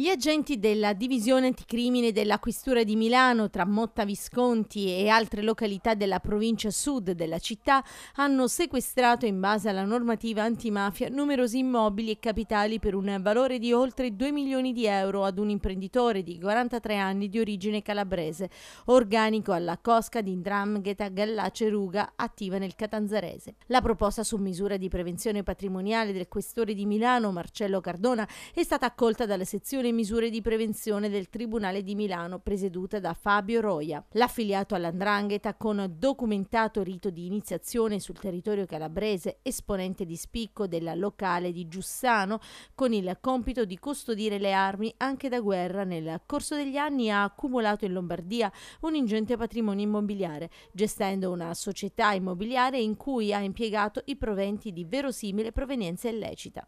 Gli agenti della Divisione Anticrimine della Questura di Milano tra Motta Visconti e altre località della provincia sud della città hanno sequestrato in base alla normativa antimafia numerosi immobili e capitali per un valore di oltre 2 milioni di euro ad un imprenditore di 43 anni di origine calabrese, organico alla cosca di Ndrangheta Gallace Ruga attiva nel Catanzarese. La proposta su misura di prevenzione patrimoniale del questore di Milano Marcello Cardona è stata accolta dalla sezione le misure di prevenzione del Tribunale di Milano presieduta da Fabio Roia. L'affiliato all'Andrangheta con documentato rito di iniziazione sul territorio calabrese, esponente di spicco della locale di Giussano, con il compito di custodire le armi anche da guerra, nel corso degli anni ha accumulato in Lombardia un ingente patrimonio immobiliare, gestendo una società immobiliare in cui ha impiegato i proventi di verosimile provenienza illecita.